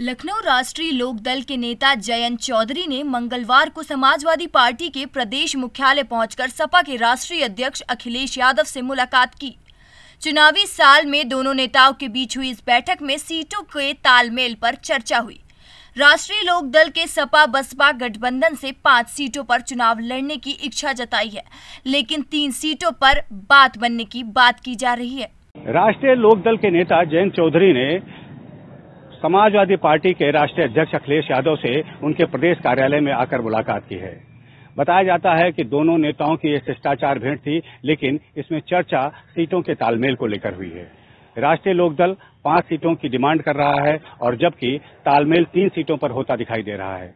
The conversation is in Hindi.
लखनऊ राष्ट्रीय लोकदल के नेता जयंत चौधरी ने मंगलवार को समाजवादी पार्टी के प्रदेश मुख्यालय पहुंचकर सपा के राष्ट्रीय अध्यक्ष अखिलेश यादव से मुलाकात की चुनावी साल में दोनों नेताओं के बीच हुई इस बैठक में सीटों के तालमेल पर चर्चा हुई राष्ट्रीय लोकदल के सपा बसपा गठबंधन से पांच सीटों पर चुनाव लड़ने की इच्छा जताई है लेकिन तीन सीटों पर बात बनने की बात की जा रही है राष्ट्रीय लोकदल के नेता जयंत चौधरी ने समाजवादी पार्टी के राष्ट्रीय अध्यक्ष अखिलेश यादव से उनके प्रदेश कार्यालय में आकर मुलाकात की है बताया जाता है कि दोनों नेताओं की यह शिष्टाचार भेंट थी लेकिन इसमें चर्चा सीटों के तालमेल को लेकर हुई है राष्ट्रीय लोकदल पांच सीटों की डिमांड कर रहा है और जबकि तालमेल तीन सीटों पर होता दिखाई दे रहा है